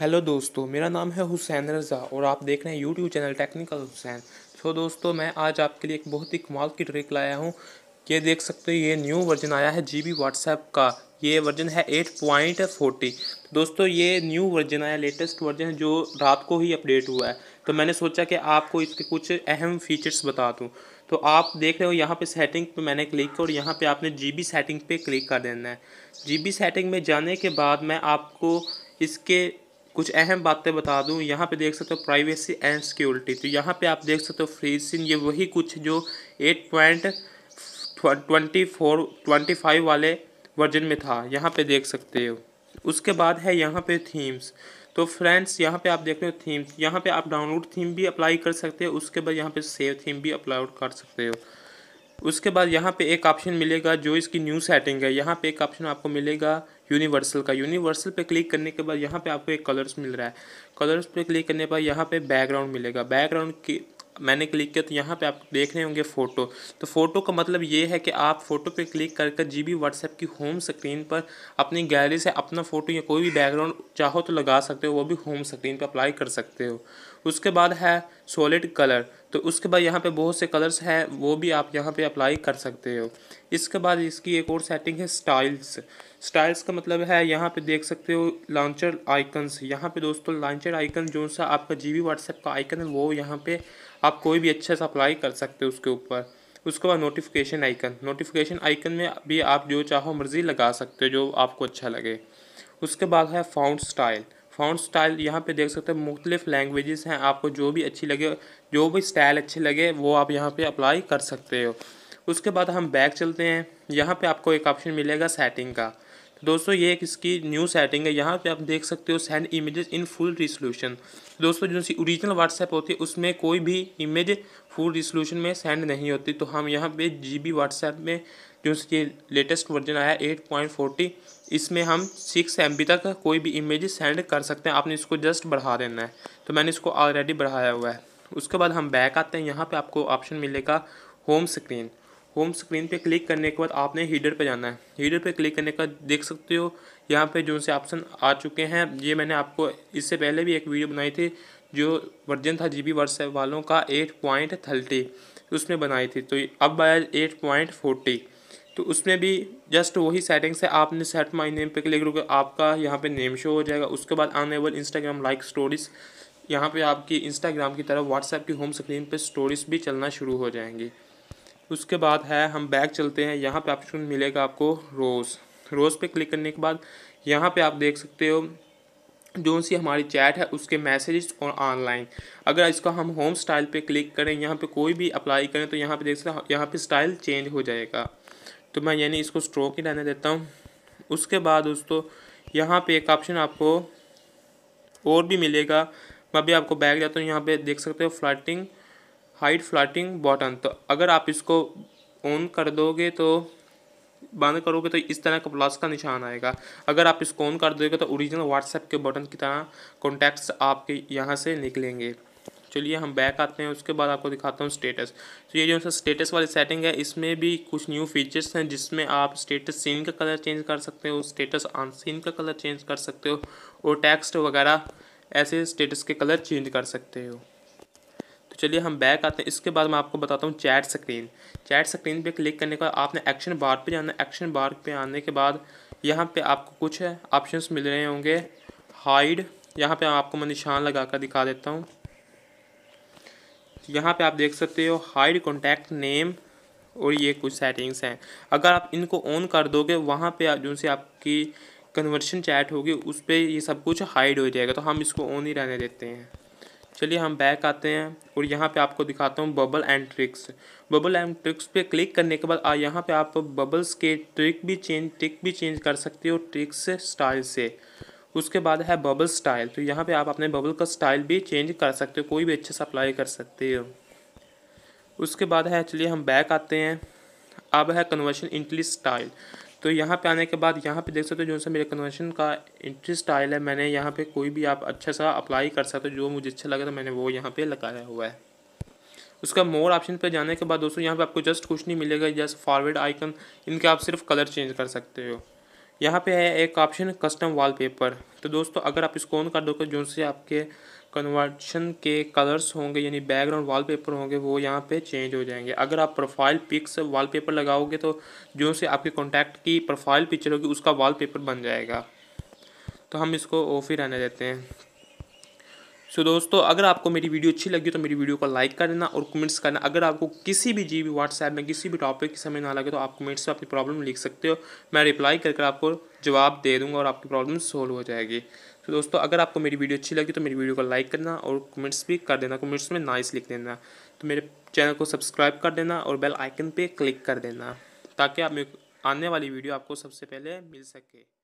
hello दोस्तों मेरा नाम है हुसैन रज़ा और आप देख रहे हैं यूट्यूब चैनल टेक्निकल हुसैन तो दोस्तों मैं आज आपके लिए एक बहुत ही कमाल की ट्रिक लाया हूँ ये देख सकते हो ये न्यू वर्जन आया है जीबी व्हाट्सएप का ये वर्जन है एट पॉइंट फोर्टी दोस्तों ये न्यू वर्जन आया लेटेस्ट वर्जन है जो रात को ही अपडेट हुआ है तो मैंने सोचा कि आपको इसके कुछ अहम फीचर्स बता दूँ तो आप देख रहे हो यहाँ पे सेटिंग पे मैंने क्लिक किया और यहाँ पे आपने जीबी सेटिंग पे क्लिक कर देना है जीबी सेटिंग में जाने के बाद मैं आपको इसके कुछ अहम बातें बता दूं यहाँ पे देख सकते हो प्राइवेसी एंड सिक्योरिटी तो यहाँ पे आप देख सकते हो फ्रीजिंग ये वही कुछ जो eight point twenty four twenty five वाले वर्जन में था यहाँ पे देख सकते हो उसके बाद है यहाँ पे थीम्स तो फ्रेंड्स यहाँ पे आप देख रहे हो थीम्स यहाँ पे आप डाउनलोड थीम भी अप्लाई कर सकते हो उसके बाद यहाँ पे सेव थीम भी अपलोड कर सकते हो उसके बाद यहाँ पे एक ऑप्शन मिलेगा जो इसकी न्यू सेटिंग है यहाँ पे एक ऑप्शन आपको मिलेगा यूनिवर्सल का यूनिवर्सल पे क्लिक करने के बाद यहाँ पे आपको एक कलर्स मिल रहा है कलर्स पे क्लिक करने पर यहाँ पे बैकग्राउंड मिलेगा बैकग्राउंड मैंने क्लिक किया तो यहाँ पे आप देख रहे होंगे फ़ोटो तो फ़ोटो का मतलब ये है कि आप फ़ोटो पे क्लिक कर कर जी बी व्हाट्सएप की होम स्क्रीन पर अपनी गैलरी से अपना फ़ोटो या कोई भी बैकग्राउंड चाहो तो लगा सकते हो वो भी होम स्क्रीन पर अप्लाई कर सकते हो उसके बाद है सॉलिड कलर तो उसके बाद यहाँ पे बहुत से कलर्स हैं वो भी आप यहाँ पे अप्लाई कर सकते हो इसके बाद इसकी एक और सेटिंग है स्टाइल्स स्टाइल्स का मतलब है यहाँ पे देख सकते हो लॉन्चर आइकन्स यहाँ पे दोस्तों लॉन्चर आइकन जो सा आपका जी बी व्हाट्सएप का आइकन है वो यहाँ पे आप कोई भी अच्छे सा अप्लाई कर सकते हो उसके ऊपर उसके बाद नोटिफिकेशन आइकन नोटिफिकेशन आइकन में भी आप जो चाहो मर्ज़ी लगा सकते हो जो आपको अच्छा लगे उसके बाद है फाउंड स्टाइल फाउंड स्टाइल यहाँ पे देख सकते हैं मुख्तलिफ लैंग्वेजेस हैं आपको जो भी अच्छी लगे जो भी स्टाइल अच्छे लगे वो आप यहाँ पे अप्लाई कर सकते हो उसके बाद हम बैक चलते हैं यहाँ पे आपको एक ऑप्शन मिलेगा सेटिंग का दोस्तों ये एक इसकी न्यू सेटिंग है यहाँ पे आप देख सकते हो send images in full resolution दोस्तों जो सी ओरिजिनल व्हाट्सएप होती है उसमें कोई भी इमेज फुल रिसोल्यूशन में सेंड नहीं होती तो हम यहाँ पे जीबी व्हाट्सएप में जो ये लेटेस्ट वर्जन आया एट पॉइंट फोर्टी इसमें हम सिक्स एम तक कोई भी इमेज सेंड कर सकते हैं आपने इसको जस्ट बढ़ा देना है तो मैंने इसको ऑलरेडी बढ़ाया हुआ है उसके बाद हम बैक आते हैं यहाँ पर आपको ऑप्शन मिलेगा होम स्क्रीन होम स्क्रीन पे क्लिक करने के बाद आपने हीडर पे जाना है हीडर पे क्लिक करने का देख सकते हो यहाँ पे जो से ऑप्शन आ चुके हैं ये मैंने आपको इससे पहले भी एक वीडियो बनाई थी जो वर्जन था जी बी वालों का एट पॉइंट थर्टी उसमें बनाई थी तो अब आया एट पॉइंट फोर्टी तो उसमें भी जस्ट वही सेटिंग्स से है आपने सेट माई नेम पर क्लिक करोगे आपका यहाँ पर नेम शो हो जाएगा उसके बाद वाले इंस्टाग्राम लाइक स्टोरीज यहाँ पे आपकी इंस्टाग्राम की तरफ व्हाट्सएप की होम स्क्रीन पे स्टोरीज भी चलना शुरू हो जाएंगी उसके बाद है हम बैग चलते हैं यहाँ पे ऑप्शन मिलेगा आपको रोज़ रोज़ पे क्लिक करने के बाद यहाँ पे आप देख सकते हो जो सी हमारी चैट है उसके मैसेजेस और ऑनलाइन अगर इसका हम होम स्टाइल पे क्लिक करें यहाँ पे कोई भी अप्लाई करें तो यहाँ पे देख सकते हैं यहाँ पे स्टाइल चेंज हो जाएगा तो मैं यानी इसको स्ट्रोक ही रहने देता हूँ उसके बाद दोस्तों यहाँ पे एक ऑप्शन आपको और भी मिलेगा मैं भी आपको बैग जाता हूँ यहाँ पर देख सकते हो फ्लाइटिंग हाइट फ्लाटिंग बॉटन तो अगर आप इसको ऑन कर दोगे तो बंद करोगे तो इस तरह का प्लस का निशान आएगा अगर आप इसको ऑन कर दोगे तो ओरिजिनल व्हाट्सएप के बटन की तरह कॉन्टैक्ट्स आपके यहाँ से निकलेंगे चलिए हम बैक आते हैं उसके बाद आपको दिखाता हूँ स्टेटस तो ये जो सर स्टेटस वाली सेटिंग है इसमें भी कुछ न्यू फीचर्स हैं जिसमें आप स्टेटस सीन का कलर चेंज कर सकते हो स्टेटस ऑन सीन का कलर चेंज कर सकते हो और टेक्स्ट वगैरह ऐसे स्टेटस के कलर चेंज कर सकते हो चलिए हम बैक आते हैं इसके बाद मैं आपको बताता हूँ चैट स्क्रीन चैट स्क्रीन पे क्लिक करने के बाद आपने एक्शन बार पे जाना एक्शन बार पे आने के बाद यहाँ पे आपको कुछ ऑप्शंस मिल रहे होंगे हाइड यहाँ पे आपको मैं निशान लगा कर दिखा देता हूँ यहाँ पे आप देख सकते हो हाइड कॉन्टैक्ट नेम और ये कुछ सेटिंग्स हैं अगर आप इनको ऑन कर दोगे वहाँ पर जो से आपकी कन्वर्शन चैट होगी उस पर ये सब कुछ हाइड हो जाएगा तो हम इसको ऑन ही रहने देते हैं चलिए हम बैक आते हैं और यहाँ पे आपको दिखाता हूँ bubble and tricks bubble and tricks पे क्लिक करने के बाद यहाँ पे आप बबल्स के ट्रिक भी चेंज ट्रिक भी चेंज कर सकते हो ट्रिक्स स्टाइल से उसके बाद है बबल स्टाइल तो यहाँ पे आप अपने बबल का स्टाइल भी चेंज कर सकते हो कोई भी अच्छे से अप्लाई कर सकते हो उसके बाद है चलिए हम बैक आते हैं अब है कन्वर्शन इंटली स्टाइल तो यहाँ पे आने के बाद यहाँ पे देख सकते हो जो सा मेरे कन्वर्शन का एंट्री स्टाइल है मैंने यहाँ पे कोई भी आप अच्छा सा अप्लाई कर सकते हो जो मुझे अच्छा लगा तो मैंने वो यहाँ पे लगाया हुआ है उसका मोर ऑप्शन पे जाने के बाद दोस्तों यहाँ पे आपको जस्ट कुछ नहीं मिलेगा जस्ट फॉरवर्ड आइकन इनके आप सिर्फ कलर चेंज कर सकते हो यहाँ पे है एक ऑप्शन कस्टम वाल तो दोस्तों अगर आप इसको ऑन कर दोगे जो से आपके कन्वर्शन के कलर्स होंगे यानी बैकग्राउंड वॉलपेपर होंगे वो यहाँ पे चेंज हो जाएंगे अगर आप प्रोफाइल पिक्स वॉलपेपर लगाओगे तो जो से आपके कॉन्टैक्ट की प्रोफाइल पिक्चर होगी उसका वॉलपेपर बन जाएगा तो हम इसको ऑफ ही रहने देते हैं सो तो तो दोस्तों अगर आपको मेरी वीडियो अच्छी लगी तो मेरी वीडियो को लाइक कर देना और कमेंट्स करना अगर आपको किसी भी जी भी व्हाट्सएप में किसी भी टॉपिक की समझ ना लगे तो आप कमेंट्स में अपनी प्रॉब्लम लिख सकते हो मैं रिप्लाई करके आपको जवाब दे दूँगा और आपकी प्रॉब्लम सोल्व हो जाएगी तो दोस्तों अगर आपको मेरी वीडियो अच्छी लगी तो मेरी वीडियो को लाइक करना और कमेंट्स भी कर देना कमेंट्स में नाइस लिख देना तो मेरे चैनल को सब्सक्राइब कर देना और बेल आइकन पर क्लिक कर देना ताकि आप आने वाली वीडियो आपको सबसे पहले मिल सके